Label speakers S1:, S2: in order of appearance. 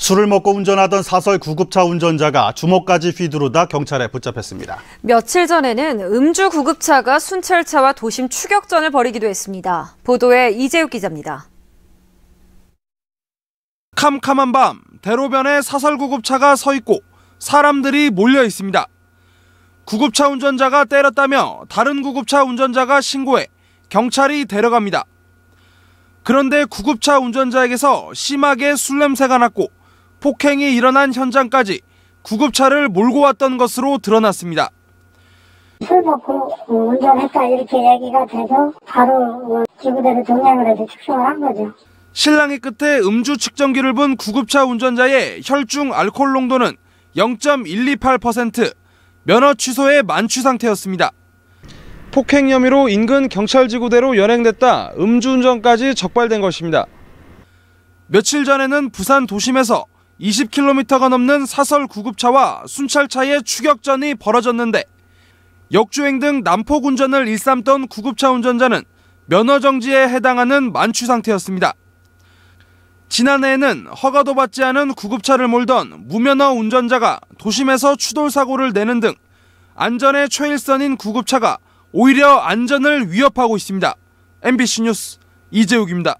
S1: 술을 먹고 운전하던 사설 구급차 운전자가 주먹까지 휘두르다 경찰에 붙잡혔습니다.
S2: 며칠 전에는 음주 구급차가 순찰차와 도심 추격전을 벌이기도 했습니다. 보도에 이재욱 기자입니다.
S1: 캄캄한 밤 대로변에 사설 구급차가 서 있고 사람들이 몰려 있습니다. 구급차 운전자가 때렸다며 다른 구급차 운전자가 신고해 경찰이 데려갑니다. 그런데 구급차 운전자에게서 심하게 술 냄새가 났고 폭행이 일어난 현장까지 구급차를 몰고 왔던 것으로 드러났습니다.
S2: 술 먹고 어, 운전했다 이렇게 얘기가 돼서 바로 기부대로 동행을 해서 축성을 한 거죠.
S1: 신랑이 끝에 음주 측정기를 본 구급차 운전자의 혈중 알코올 농도는 0.128%, 면허 취소의 만취 상태였습니다. 폭행 혐의로 인근 경찰지구대로 연행됐다 음주운전까지 적발된 것입니다. 며칠 전에는 부산 도심에서 20km가 넘는 사설 구급차와 순찰차의 추격전이 벌어졌는데 역주행 등 난폭 운전을 일삼던 구급차 운전자는 면허 정지에 해당하는 만취 상태였습니다. 지난해에는 허가도 받지 않은 구급차를 몰던 무면허 운전자가 도심에서 추돌 사고를 내는 등 안전의 최일선인 구급차가 오히려 안전을 위협하고 있습니다. MBC 뉴스 이재욱입니다.